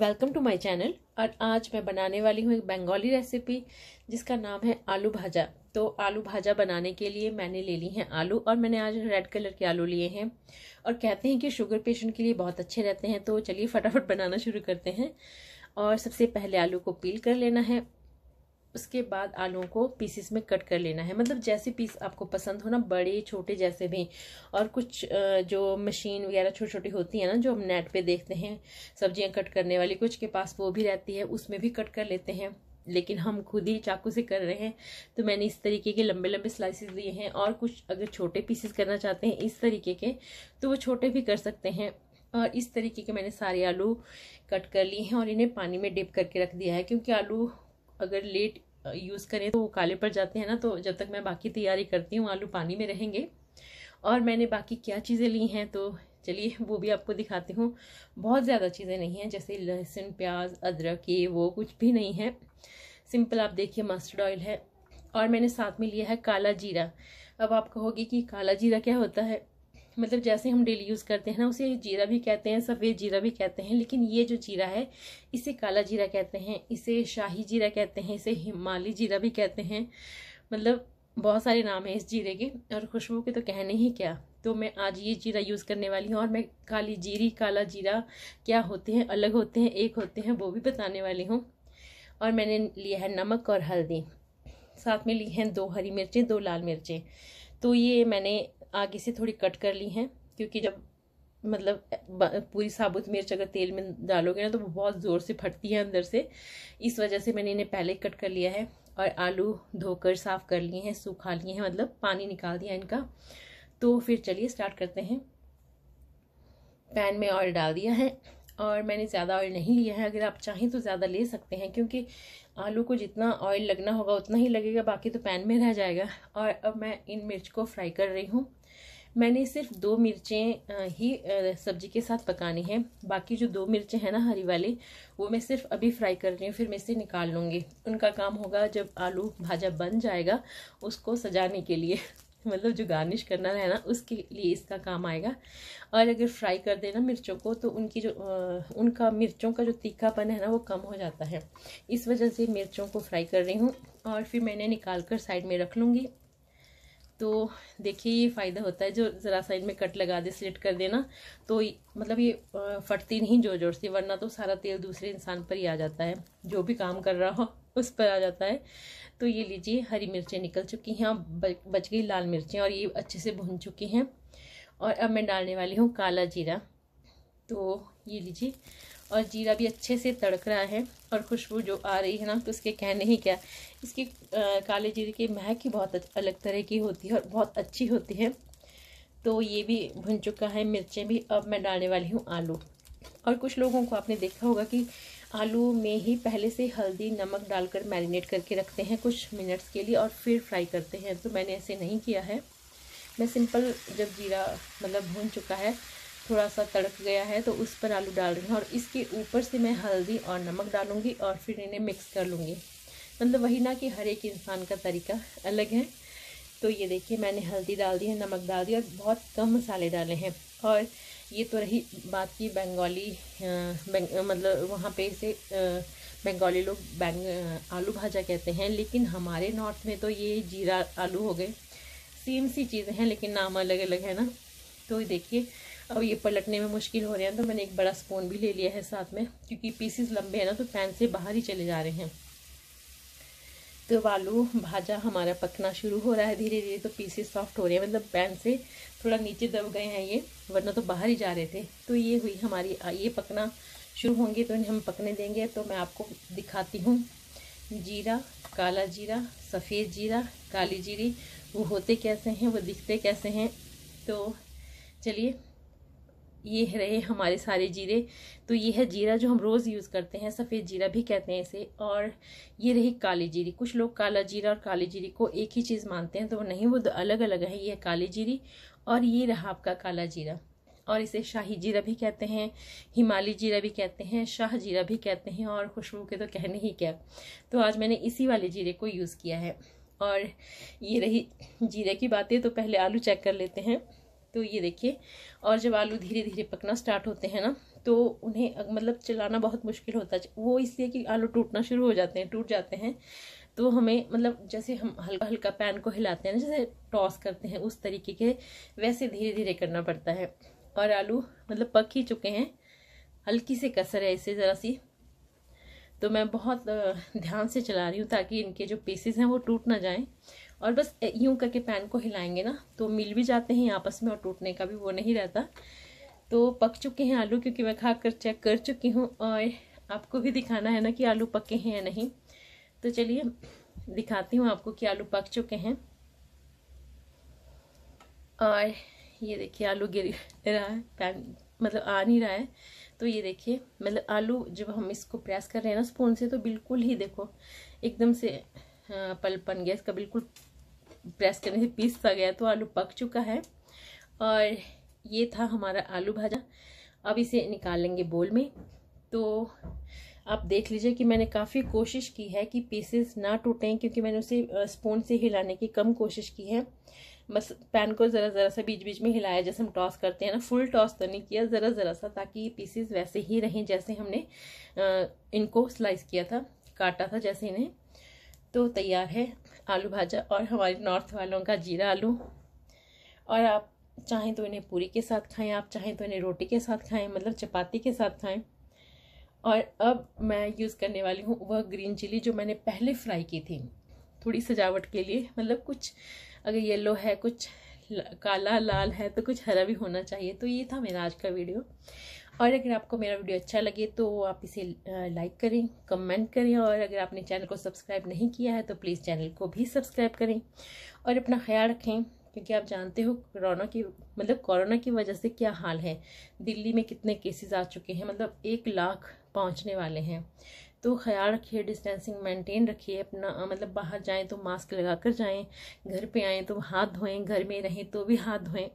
welcome to my channel और आज मैं बनाने वाली हूँ एक बंगाली रेसिपी जिसका नाम है आलू भाजा तो आलू भाजा बनाने के लिए मैंने ले ली हैं आलू और मैंने आज रेड कलर के आलू लिए हैं और कहते हैं कि शुगर पेशेंट के लिए बहुत अच्छे रहते हैं तो चलिए फटाफट बनाना शुरू करते हैं और सबसे पहले आलू को पील कर लेना है उसके बाद आलूओं को पीसेस में कट कर लेना है मतलब जैसे पीस आपको पसंद हो ना बड़े छोटे जैसे भी और कुछ जो मशीन वगैरह छोटी छोटी होती है ना जो हम नेट पे देखते हैं सब्जियां कट करने वाली कुछ के पास वो भी रहती है उसमें भी कट कर लेते हैं लेकिन हम खुद ही चाकू से कर रहे हैं तो मैंने इस तरीके के लंबे लंबे स्लाइसिस दिए हैं और कुछ अगर छोटे पीसेस करना चाहते हैं इस तरीके के तो वो छोटे भी कर सकते हैं और इस तरीके के मैंने सारे आलू कट कर लिए हैं और इन्हें पानी में डिप करके रख दिया है क्योंकि आलू अगर लेट यूज़ uh, करें तो काले पड़ जाते हैं ना तो जब तक मैं बाकी तैयारी करती हूँ आलू पानी में रहेंगे और मैंने बाकी क्या चीज़ें ली हैं तो चलिए वो भी आपको दिखाती हूँ बहुत ज़्यादा चीज़ें नहीं हैं जैसे लहसुन प्याज अदरक ये वो कुछ भी नहीं है सिंपल आप देखिए मस्टर्ड ऑयल है और मैंने साथ में लिया है काला जीरा अब आप कहोगे कि काला जीरा क्या होता है मतलब जैसे हम डेली यूज़ करते हैं ना उसे जीरा भी कहते हैं सफ़ेद जीरा भी कहते हैं लेकिन ये जो जीरा है इसे काला जीरा कहते हैं इसे शाही जीरा कहते हैं इसे हिमाली जीरा भी कहते हैं मतलब बहुत सारे नाम हैं इस जीरे के और खुशबू के तो कहने ही क्या तो मैं आज ये जीरा यूज़ करने वाली हूँ और मैं काली जीरी काला जीरा क्या होते हैं अलग होते हैं एक होते हैं वो भी बताने वाली हूँ और मैंने लिया है नमक और हल्दी साथ में ली हैं दो हरी मिर्चें दो लाल मिर्चें तो ये मैंने आगे से थोड़ी कट कर ली हैं क्योंकि जब मतलब पूरी साबुत मिर्च अगर तेल में डालोगे ना तो वो बहुत ज़ोर से फटती है अंदर से इस वजह से मैंने इन्हें पहले कट कर लिया है और आलू धोकर साफ़ कर लिए हैं सूखा लिए हैं मतलब पानी निकाल दिया इनका तो फिर चलिए स्टार्ट करते हैं पैन में ऑयल डाल दिया है और मैंने ज़्यादा ऑयल नहीं लिया है अगर आप चाहें तो ज़्यादा ले सकते हैं क्योंकि आलू को जितना ऑयल लगना होगा उतना ही लगेगा बाकी तो पैन में रह जाएगा और अब मैं इन मिर्च को फ्राई कर रही हूँ मैंने सिर्फ दो मिर्चें ही सब्जी के साथ पकानी है बाकी जो दो मिर्चें हैं ना हरी वाली वो मैं सिर्फ अभी फ्राई कर रही हूँ फिर मैं इसे निकाल लूँगी उनका काम होगा जब आलू भाजा बन जाएगा उसको सजाने के लिए मतलब जो गार्निश करना है ना उसके लिए इसका काम आएगा और अगर फ्राई कर देना मिर्चों को तो उनकी जो उनका मिर्चों का जो तीखापन है ना वो कम हो जाता है इस वजह से मिर्चों को फ्राई कर रही हूँ और फिर मैंने निकाल कर साइड में रख लूँगी तो देखिए ये फ़ायदा होता है जो ज़रा साइड में कट लगा दे स्लिट कर देना तो मतलब ये फटती नहीं जोर जोर से वरना तो सारा तेल दूसरे इंसान पर ही आ जाता है जो भी काम कर रहा हो उस पर आ जाता है तो ये लीजिए हरी मिर्चें निकल चुकी हैं बच गई लाल मिर्चें और ये अच्छे से भुन चुकी हैं और अब मैं डालने वाली हूँ काला जीरा तो ये लीजिए और जीरा भी अच्छे से तड़क रहा है और खुशबू जो आ रही है ना तो उसके कहने ही क्या इसकी आ, काले जीरे की महक ही बहुत अलग तरह की होती है और बहुत अच्छी होती है तो ये भी भुन चुका है मिर्चें भी अब मैं डालने वाली हूँ आलू और कुछ लोगों को आपने देखा होगा कि आलू में ही पहले से हल्दी नमक डालकर मैरिनेट करके रखते हैं कुछ मिनट्स के लिए और फिर फ्राई करते हैं तो मैंने ऐसे नहीं किया है मैं सिंपल जब जीरा मतलब भून चुका है थोड़ा सा तड़क गया है तो उस पर आलू डाल रही हूँ और इसके ऊपर से मैं हल्दी और नमक डालूँगी और फिर इन्हें मिक्स कर लूँगी मतलब वही ना कि हर एक इंसान का तरीका अलग है तो ये देखिए मैंने हल्दी डाल दी है नमक डाल दिया और बहुत कम मसाले डाले हैं और ये तो रही बात की बंगाली बेंग, मतलब वहाँ पे से बंगाली लोग बैंग आलू भाजा कहते हैं लेकिन हमारे नॉर्थ में तो ये जीरा आलू हो गए सेम सी चीज़ें हैं लेकिन नाम अलग अलग है ना तो देखिए अब ये पलटने में मुश्किल हो रहे हैं तो मैंने एक बड़ा स्पून भी ले लिया है साथ में क्योंकि पीसीस लंबे हैं ना तो पैन से बाहर ही चले जा रहे हैं तो आलू भाजा हमारा पकना शुरू हो रहा है धीरे धीरे तो पीसेस सॉफ्ट हो रहे हैं मतलब पैन से थोड़ा नीचे दब गए हैं ये वरना तो बाहर ही जा रहे थे तो ये हुई हमारी ये पकना शुरू होंगे तो इन्हें हम पकने देंगे तो मैं आपको दिखाती हूँ जीरा काला जीरा सफ़ेद जीरा काली जीरी वो होते कैसे हैं वो दिखते कैसे हैं तो चलिए ये रहे हमारे सारे जीरे तो ये है जीरा जो हम रोज़ यूज़ करते हैं सफ़ेद जीरा भी कहते हैं इसे और ये रही काली जीरी कुछ लोग काला जीरा और काली जीरी को एक ही चीज़ मानते हैं तो नहीं वो तो अलग अलग है ये है काली जीरी और ये रहा आपका काला जीरा और इसे शाही जीरा भी कहते हैं हिमाली जीरा भी कहते हैं शाह जीरा भी कहते हैं और खुशबू के तो कहने ही क्या तो आज मैंने इसी वाले जीरे को यूज़ किया है और ये रही जीरे की बातें तो पहले आलू चेक कर लेते हैं तो ये देखिए और जब आलू धीरे धीरे पकना स्टार्ट होते हैं ना तो उन्हें मतलब चलाना बहुत मुश्किल होता है वो इसलिए कि आलू टूटना शुरू हो जाते हैं टूट जाते हैं तो हमें मतलब जैसे हम हल्का हल्का पैन को हिलाते हैं ना जैसे टॉस करते हैं उस तरीके के वैसे धीरे धीरे करना पड़ता है और आलू मतलब पक ही चुके हैं हल्की सी कसर है इसे ज़रा सी तो मैं बहुत ध्यान से चला रही हूँ ताकि इनके जो पीसेस हैं वो टूट ना जाएं और बस यूं करके पैन को हिलाएंगे ना तो मिल भी जाते हैं आपस में और टूटने का भी वो नहीं रहता तो पक चुके हैं आलू क्योंकि मैं खा कर चेक कर चुकी हूँ और आपको भी दिखाना है ना कि आलू पके हैं या नहीं तो चलिए दिखाती हूँ आपको कि आलू पक चुके हैं और ये देखिए आलू गिर रहा है पैन मतलब आ नहीं रहा है तो ये देखिए मतलब आलू जब हम इसको प्रेस कर रहे हैं ना स्पून से तो बिल्कुल ही देखो एकदम से पल पन गया इसका बिल्कुल प्रेस करने से पीस सा गया तो आलू पक चुका है और ये था हमारा आलू भाजा अब इसे निकाल लेंगे बोल में तो आप देख लीजिए कि मैंने काफ़ी कोशिश की है कि पीसेस ना टूटें क्योंकि मैंने उसे स्पून से हिलाने की कम कोशिश की है बस पैन को ज़रा ज़रा सा बीच बीच में हिलाया जैसे हम टॉस करते हैं ना फुल टॉस तो नहीं किया ज़रा ज़रा सा ताकि ये पीसेस वैसे ही रहें जैसे हमने इनको स्लाइस किया था काटा था जैसे इन्हें तो तैयार है आलू भाजा और हमारे नॉर्थ वालों का जीरा आलू और आप चाहें तो इन्हें पूरी के साथ खाएं आप चाहें तो इन्हें रोटी के साथ खाएं मतलब चपाती के साथ खाएं और अब मैं यूज़ करने वाली हूँ वह ग्रीन चिली जो मैंने पहले फ्राई की थी थोड़ी सजावट के लिए मतलब कुछ अगर येलो है कुछ काला लाल है तो कुछ हरा भी होना चाहिए तो ये था मेरा आज का वीडियो और अगर आपको मेरा वीडियो अच्छा लगे तो आप इसे लाइक करें कमेंट करें और अगर आपने चैनल को सब्सक्राइब नहीं किया है तो प्लीज़ चैनल को भी सब्सक्राइब करें और अपना ख्याल रखें क्योंकि आप जानते हो कोरोना की मतलब कोरोना की वजह से क्या हाल है दिल्ली में कितने केसेस आ चुके हैं मतलब एक लाख पहुंचने वाले हैं तो ख्याल रखिए डिस्टेंसिंग मेंटेन रखिए अपना मतलब बाहर जाएं तो मास्क लगा कर जाएँ घर पे आएँ तो हाथ धोएं घर में रहें तो भी हाथ धोएं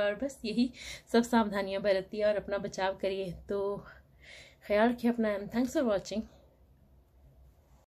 और बस यही सब सावधानियाँ बरतिए और अपना बचाव करिए तो ख्याल रखिए अपना एंड थैंक्स फॉर वॉचिंग